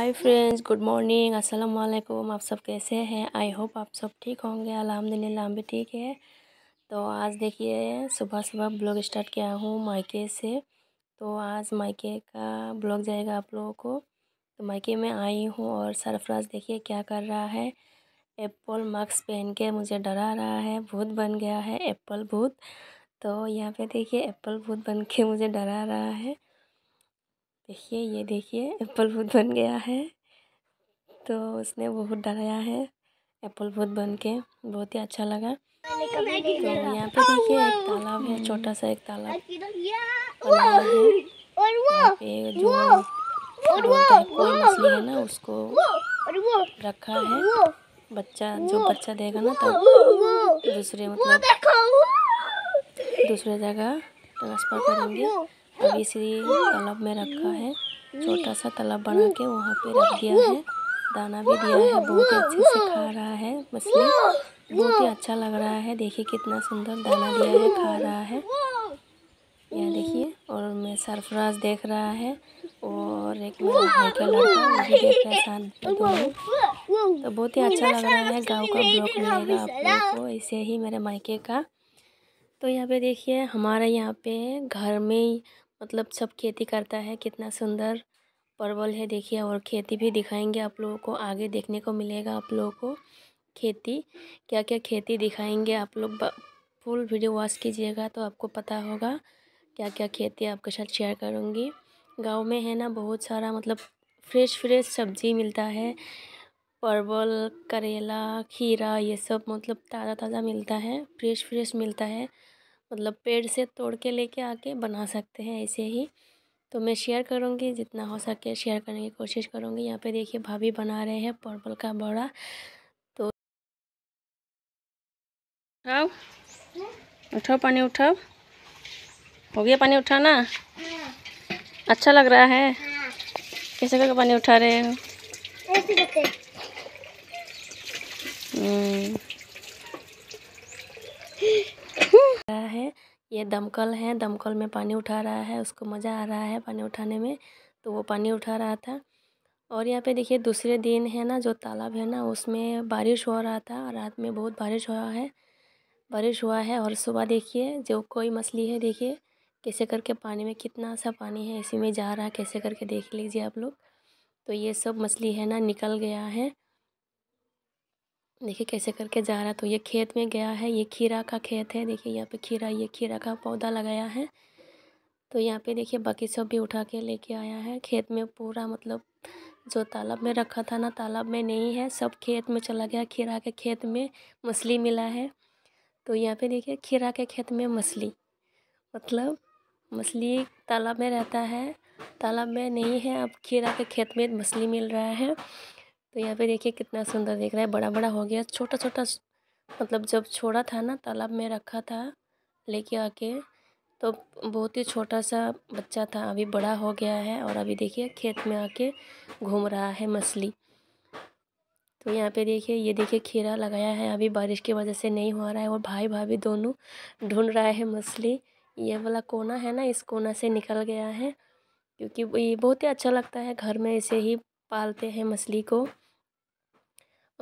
hi friends good morning अस्सलाम वालेकुम आप सब कैसे हैं आई होप आप सब ठीक होंगे अल्हम्दुलिल्लाह हम भी ठीक है तो आज देखिए सुबह सुबह ब्लॉग स्टार्ट किया हूँ मायके से तो आज मायके का ब्लॉग जाएगा आप लोगों को तो मायके में आई हूँ और सरफराज देखिए क्या कर रहा है एप्पल मास्क पहन के मुझे डरा रहा है भूत बन गया है एप्पल भूत तो यहाँ पर देखिए एप्पल भूत बन के मुझे डरा रहा है देखिए ये देखिए एप्पल भूत बन गया है तो उसने बहुत डराया है एप्पल भूत बन के बहुत ही अच्छा लगा तो यहाँ पे देखिए एक तालाब है छोटा सा एक तालाब है जो मछली है ना उसको रखा है बच्चा जो बच्चा देगा ना तो दूसरे मतलब दूसरे जगह ट्रांसफर करेंगे अभी इसी तालाब में रखा है छोटा सा तालाब बना के वहाँ पे रख दिया है दाना भी दिया है बहुत ही अच्छे से खा रहा है मछली बहुत ही अच्छा लग रहा है देखिए कितना सुंदर दाना दिया है खा रहा है यह देखिए और मैं सरफराज देख रहा है और एक भी देख रहा है तो बहुत ही अच्छा लग रहा है गांव का ब्लॉक मिलेगा आप लोगों को ऐसे ही मेरे मायके का तो यहाँ पे देखिए हमारे यहाँ पे घर में मतलब सब खेती करता है कितना सुंदर परवल है देखिए और खेती भी दिखाएंगे आप लोगों को आगे देखने को मिलेगा आप लोगों को खेती क्या क्या खेती दिखाएंगे आप लोग फुल वीडियो वॉच कीजिएगा तो आपको पता होगा क्या क्या खेती आपके साथ शेयर करूँगी गांव में है ना बहुत सारा मतलब फ्रेश फ्रेश सब्जी मिलता है परवल करेला खीरा ये सब मतलब ताज़ा ताज़ा मिलता है फ्रेश फ्रेश मिलता है मतलब पेड़ से तोड़ के लेके आके बना सकते हैं ऐसे ही तो मैं शेयर करूँगी जितना हो सके शेयर करने की कोशिश करूँगी यहाँ पे देखिए भाभी बना रहे हैं पर्पल का बड़ा तो उठाओ उठाओ पानी उठाओ हो गया पानी उठाना अच्छा लग रहा है कैसे करके पानी उठा रहे हो रहा है ये दमकल है दमकल में पानी उठा रहा है उसको मजा आ रहा है पानी उठाने में तो वो पानी उठा रहा था और यहाँ पे देखिए दूसरे दिन है ना जो तालाब है ना उसमें बारिश हो रहा था रात में बहुत बारिश हुआ है बारिश हुआ है और सुबह देखिए जो कोई मछली है देखिए कैसे करके पानी में कितना सा पानी है इसी में जा रहा है कैसे करके देख लीजिए आप लोग तो ये सब मछली है ना निकल गया है देखिए कैसे करके जा रहा तो ये खेत में गया है ये खीरा का खेत है देखिए यहाँ पे खीरा ये खीरा का पौधा लगाया है तो यहाँ पे देखिए बाकी सब भी उठा के लेके आया है खेत में पूरा मतलब जो तालाब में रखा था ना तालाब में नहीं है सब खेत में चला गया खीरा के खेत में मछली मिला है तो यहाँ पे देखिए खीरा के खेत में मछली मतलब मछली तालाब में रहता है तालाब में नहीं है अब खीरा के खेत में मछली मिल रहा है तो यहाँ पे देखिए कितना सुंदर दिख रहा है बड़ा बड़ा हो गया छोटा छोटा मतलब जब छोड़ा था ना तालाब में रखा था लेके आके तो बहुत ही छोटा सा बच्चा था अभी बड़ा हो गया है और अभी देखिए खेत में आके घूम रहा है मछली तो यहाँ पे देखिए ये देखिए खीरा लगाया है अभी बारिश की वजह से नहीं हो रहा है और भाई भाभी दोनों ढूंढ रहा है मछली ये वाला कोना है ना इस कोना से निकल गया है क्योंकि ये बहुत ही अच्छा लगता है घर में ऐसे ही पालते हैं मछली को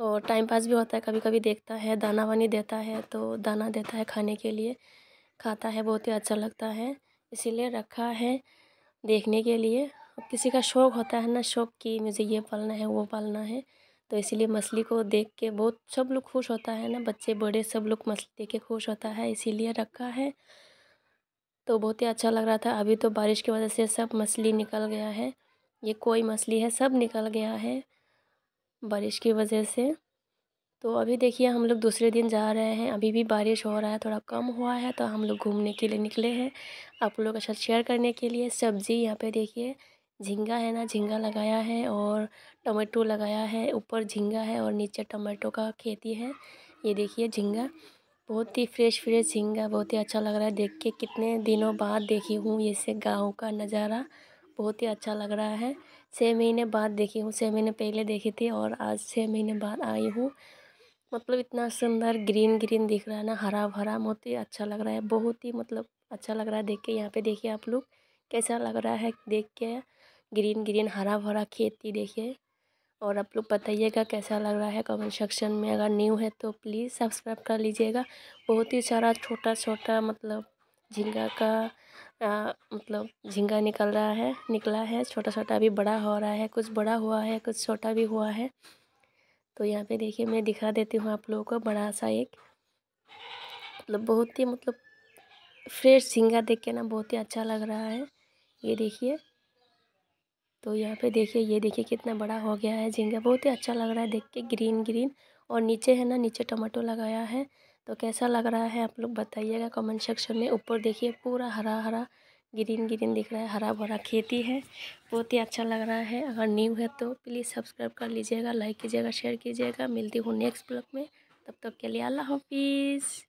और टाइम पास भी होता है कभी कभी देखता है दाना वानी देता है तो दाना देता है खाने के लिए खाता है बहुत ही अच्छा लगता है इसीलिए रखा है देखने के लिए किसी का शौक़ होता है ना शौक़ कि मुझे ये पालना है वो पालना है तो इसीलिए मछली को देख के बहुत सब लोग खुश होता है ना बच्चे बड़े सब लोग मछली देख के खुश होता है इसीलिए रखा है तो बहुत ही अच्छा लग रहा था अभी तो बारिश की वजह से सब मछली निकल गया है ये कोई मछली है सब निकल गया है बारिश की वजह से तो अभी देखिए हम लोग दूसरे दिन जा रहे हैं अभी भी बारिश हो रहा है थोड़ा कम हुआ है तो हम लोग घूमने के लिए निकले हैं आप लोग के साथ शेयर करने के लिए सब्ज़ी यहाँ पे देखिए झींगा है ना झींगा लगाया है और टमाटो लगाया है ऊपर झींगा है और नीचे टमाटो का खेती है ये देखिए झींगा बहुत ही फ्रेश फ्रेश झींगा बहुत ही अच्छा लग रहा है देख के कितने दिनों बाद देखी हूँ ये से गाँव का नज़ारा बहुत ही अच्छा लग रहा है छः महीने बाद देखी हूँ छः महीने पहले देखी थी और आज छः महीने बाद आई हूँ मतलब इतना सुंदर ग्रीन ग्रीन दिख रहा है ना हरा भरा बहुत ही अच्छा लग रहा है बहुत ही मतलब अच्छा लग रहा है देख के यहाँ पे देखिए आप लोग कैसा लग रहा है देख के ग्रीन ग्रीन हरा भरा खेती देखिए और आप लोग बताइएगा कैसा लग रहा है कमेंट सेक्शन में अगर न्यू है तो प्लीज़ सब्सक्राइब कर लीजिएगा बहुत ही सारा छोटा छोटा मतलब झींगा का मतलब झींगा निकल रहा है निकला है छोटा-छोटा अभी बड़ा हो रहा है कुछ बड़ा हुआ है कुछ छोटा भी हुआ है तो यहाँ पे देखिए मैं दिखा देती हूँ आप लोगों को बड़ा सा एक मतलब बहुत ही मतलब फ्रेश झींगा देख के ना बहुत ही अच्छा लग रहा है ये देखिए तो यहाँ पे देखिए ये देखिए कितना बड़ा हो गया है झींगा बहुत ही अच्छा लग रहा है देख के ग्रीन ग्रीन और नीचे है ना नीचे टमाटो लगाया है तो कैसा लग रहा है आप लोग बताइएगा कमेंट सेक्शन में ऊपर देखिए पूरा हरा हरा ग्रीन ग्रीन दिख रहा है हरा भरा खेती है बहुत ही अच्छा लग रहा है अगर न्यू है तो प्लीज़ सब्सक्राइब कर लीजिएगा लाइक कीजिएगा शेयर कीजिएगा मिलती हूँ नेक्स्ट ब्लॉग में तब तक के लिए अल्लाह हाफिज़